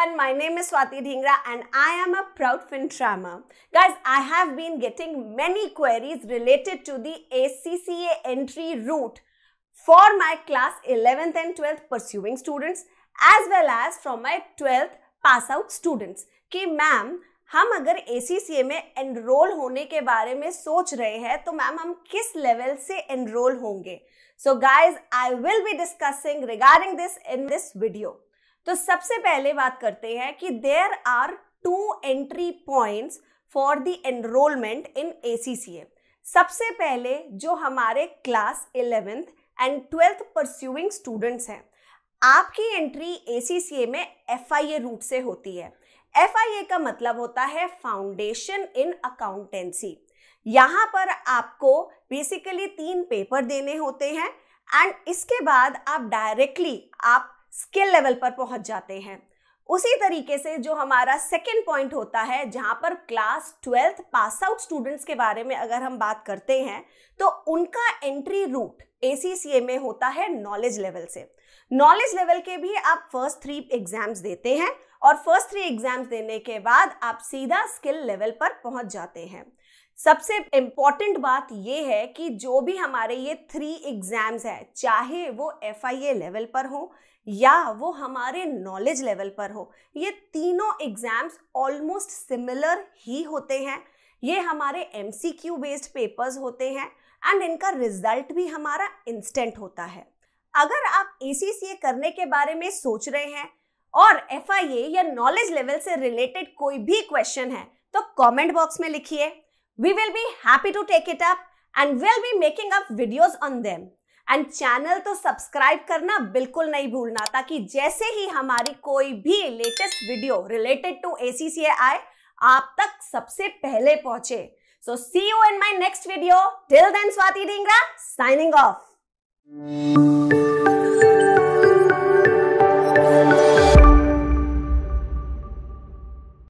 everyone, my name is Swati Dhingra and I am a proud fin FinTrammer. Guys, I have been getting many queries related to the ACCA entry route for my class 11th and 12th pursuing students as well as from my 12th pass out students ki ma'am हम अगर ए में enrol होने के बारे में सोच रहे हैं तो मैम हम किस लेवल से एनरोल होंगे so guys I will be discussing regarding this in this video तो सबसे पहले बात करते हैं कि there are two entry points for the enrolment in a सबसे पहले जो हमारे class eleventh and twelfth pursuing students हैं आपकी एंट्री ए में एफ रूट से होती है एफ का मतलब होता है फाउंडेशन इन अकाउंटेंसी यहाँ पर आपको बेसिकली तीन पेपर देने होते हैं एंड इसके बाद आप डायरेक्टली आप स्किल लेवल पर पहुंच जाते हैं उसी तरीके से जो हमारा सेकेंड पॉइंट होता है जहां पर class twelfth pass out students के बारे में अगर हम बात करते हैं तो उनका एंट्री रूट ए में होता है नॉलेज लेवल से नॉलेज लेवल के भी आप फर्स्ट थ्री एग्जाम्स देते हैं और फर्स्ट थ्री एग्जाम्स देने के बाद आप सीधा स्किल लेवल पर पहुंच जाते हैं सबसे इम्पॉर्टेंट बात ये है कि जो भी हमारे ये थ्री एग्जाम्स हैं चाहे वो एफ लेवल पर हो या वो हमारे नॉलेज लेवल पर हो ये तीनों एग्जाम्स ऑलमोस्ट सिमिलर ही होते हैं ये हमारे एम बेस्ड पेपर्स होते हैं एंड इनका रिजल्ट भी हमारा इंस्टेंट होता है अगर आप ए करने के बारे में सोच रहे हैं और एफ या नॉलेज लेवल से रिलेटेड कोई भी क्वेश्चन है तो कमेंट बॉक्स में लिखिए We will be happy to take it up and we'll be making up videos on them. And channel तो सब्सक्राइब करना बिल्कुल नहीं भूलना ताकि जैसे ही हमारी कोई भी latest video related to ACCA आए आप तक सबसे पहले पहुंचे so see you in my next video till then Swati Dhingra signing of